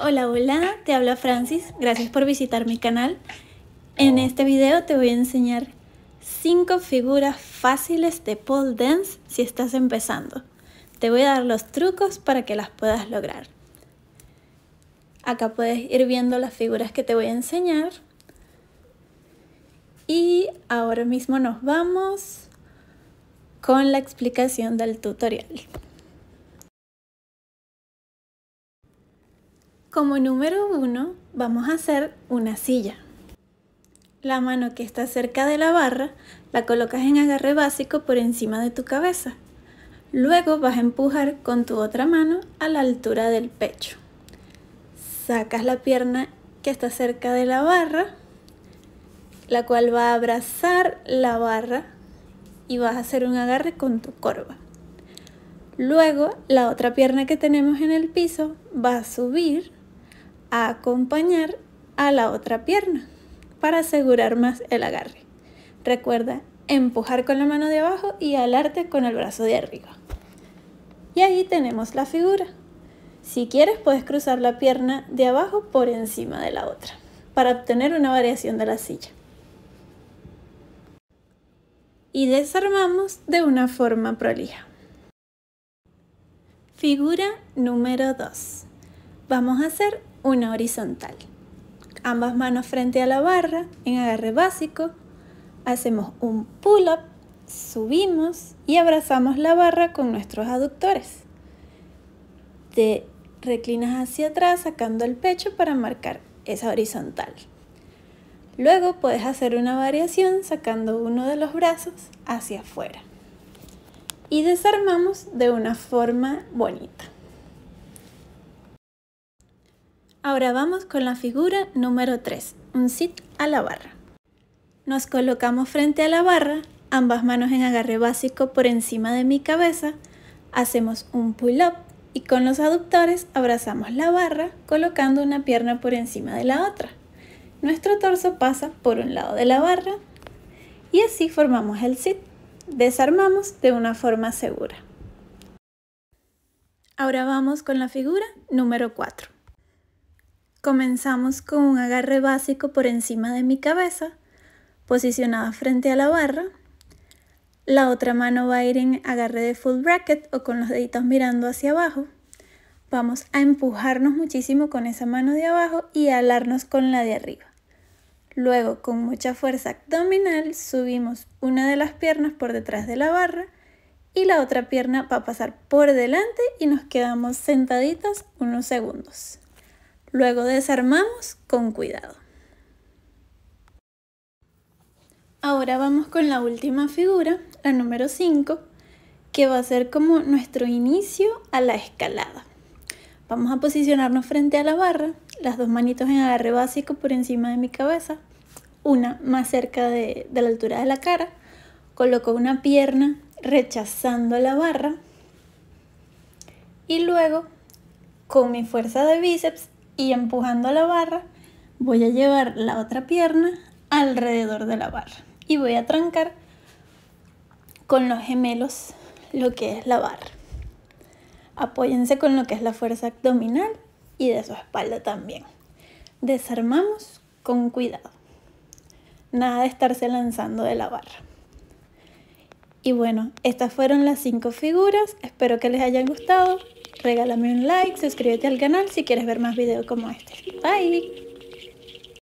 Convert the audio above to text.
Hola, hola, te habla Francis, gracias por visitar mi canal. En oh. este video te voy a enseñar 5 figuras fáciles de pole dance si estás empezando. Te voy a dar los trucos para que las puedas lograr. Acá puedes ir viendo las figuras que te voy a enseñar. Y ahora mismo nos vamos con la explicación del tutorial. Como número uno, vamos a hacer una silla. La mano que está cerca de la barra la colocas en agarre básico por encima de tu cabeza. Luego vas a empujar con tu otra mano a la altura del pecho. Sacas la pierna que está cerca de la barra, la cual va a abrazar la barra y vas a hacer un agarre con tu corva. Luego la otra pierna que tenemos en el piso va a subir acompañar a la otra pierna para asegurar más el agarre. Recuerda empujar con la mano de abajo y alarte con el brazo de arriba. Y ahí tenemos la figura. Si quieres puedes cruzar la pierna de abajo por encima de la otra para obtener una variación de la silla. Y desarmamos de una forma prolija. Figura número 2. Vamos a hacer una horizontal. Ambas manos frente a la barra en agarre básico. Hacemos un pull-up, subimos y abrazamos la barra con nuestros aductores. Te reclinas hacia atrás sacando el pecho para marcar esa horizontal. Luego puedes hacer una variación sacando uno de los brazos hacia afuera. Y desarmamos de una forma bonita. Ahora vamos con la figura número 3, un sit a la barra. Nos colocamos frente a la barra, ambas manos en agarre básico por encima de mi cabeza, hacemos un pull-up y con los aductores abrazamos la barra colocando una pierna por encima de la otra. Nuestro torso pasa por un lado de la barra y así formamos el sit. Desarmamos de una forma segura. Ahora vamos con la figura número 4 Comenzamos con un agarre básico por encima de mi cabeza, posicionada frente a la barra. La otra mano va a ir en agarre de full bracket o con los deditos mirando hacia abajo. Vamos a empujarnos muchísimo con esa mano de abajo y a alarnos con la de arriba. Luego, con mucha fuerza abdominal, subimos una de las piernas por detrás de la barra y la otra pierna va a pasar por delante y nos quedamos sentaditas unos segundos. Luego desarmamos con cuidado. Ahora vamos con la última figura, la número 5, que va a ser como nuestro inicio a la escalada. Vamos a posicionarnos frente a la barra, las dos manitos en agarre básico por encima de mi cabeza, una más cerca de, la altura de la cara, coloco una pierna rechazando la barra y luego con mi fuerza de bíceps y empujando la barra voy a llevar la otra pierna alrededor de la barra y voy a trancar con los gemelos lo que es la barra. Apóyense con lo que es la fuerza abdominal y de su espalda también. Desarmamos con cuidado. Nada de estarse lanzando de la barra. Y bueno, estas fueron las cinco figuras. Espero que les hayan gustado regálame un like, suscríbete al canal si quieres ver más videos como este. Bye.